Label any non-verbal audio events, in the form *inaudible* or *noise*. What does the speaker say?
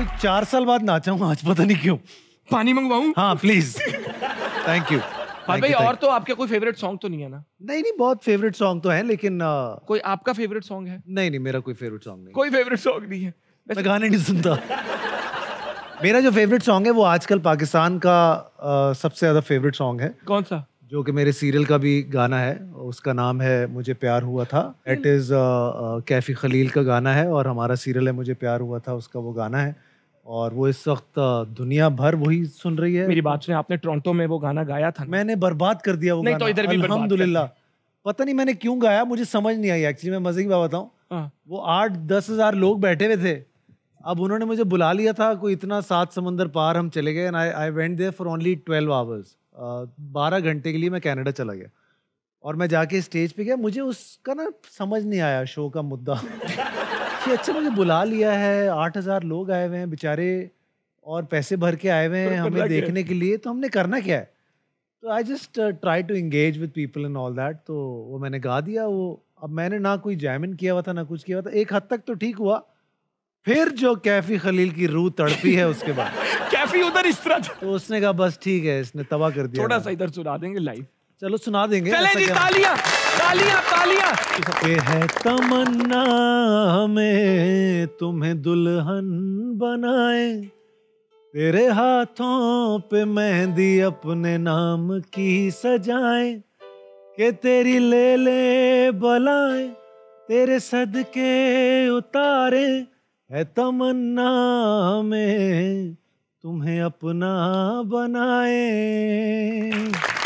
कोई चार साल बाद नाचा आज पता नहीं क्यों पानी मंगवाऊं हाँ प्लीज थैंक यू भाई और तो आपके कोई फेवरेट सॉन्ग तो नहीं है ना नहीं नहीं बहुत फेवरेट सॉन्ग तो है लेकिन आ... Uh, कोई आपका फेवरेट सॉन्ग है नहीं नहीं मेरा कोई फेवरेट सॉन्ग नहीं कोई फेवरेट सॉन्ग नहीं है मैं गाने नहीं सुनता मेरा जो फेवरेट सॉन्ग है वो आजकल पाकिस्तान का आ, uh, सबसे ज्यादा फेवरेट सॉन्ग है कौन सा जो कि मेरे सीरियल का भी गाना है उसका नाम है मुझे प्यार हुआ था इट इज़ कैफ़ी खलील का गाना है और हमारा सीरियल है मुझे प्यार हुआ था उसका वो गाना है और वो इस वक्त दुनिया भर वही सुन रही है मेरी बात सुने आपने टोरंटो में वो गाना गाया था मैंने बर्बाद कर दिया वो नहीं तो गाना। तो इधर भी अलहमदुल्ला पता नहीं मैंने क्यों गाया मुझे समझ नहीं आई एक्चुअली मैं मजे की बात बताऊँ हाँ। वो आठ दस हजार लोग बैठे हुए थे अब उन्होंने मुझे बुला लिया था कोई इतना सात समंदर पार हम चले गए I went there for only twelve hours बारह घंटे के लिए मैं कैनेडा चला गया और मैं जाके स्टेज पे गया मुझे उसका ना समझ नहीं आया शो का मुद्दा कि अच्छा मुझे बुला लिया है आठ हज़ार लोग आए हुए हैं बेचारे और पैसे भर के आए हुए हैं *laughs* हमें देखने के लिए तो हमने करना क्या है तो I just try to engage with people in all that तो वो मैंने गा दिया वो अब मैंने ना कोई जैमिन किया हुआ था ना कुछ किया हुआ था एक हद तक तो ठीक हुआ फिर जो कैफी खलील की रूह तड़पी है उसके बाद *laughs* कैफी उधर इस तरह तो उसने कहा बस ठीक है इसने तबाह कर दिया थोड़ा सा इधर सुना देंगे लाइफ चलो सुना देंगे चले जी तालियां तालियां तालियां ये है तमन्ना हमें तुम्हें दुल्हन बनाए तेरे हाथों पे मेहंदी अपने नाम की सजाए के तेरी ले ले बलाए तेरे सदके उतारे है तमन्ना हमें तुम्हें अपना बनाए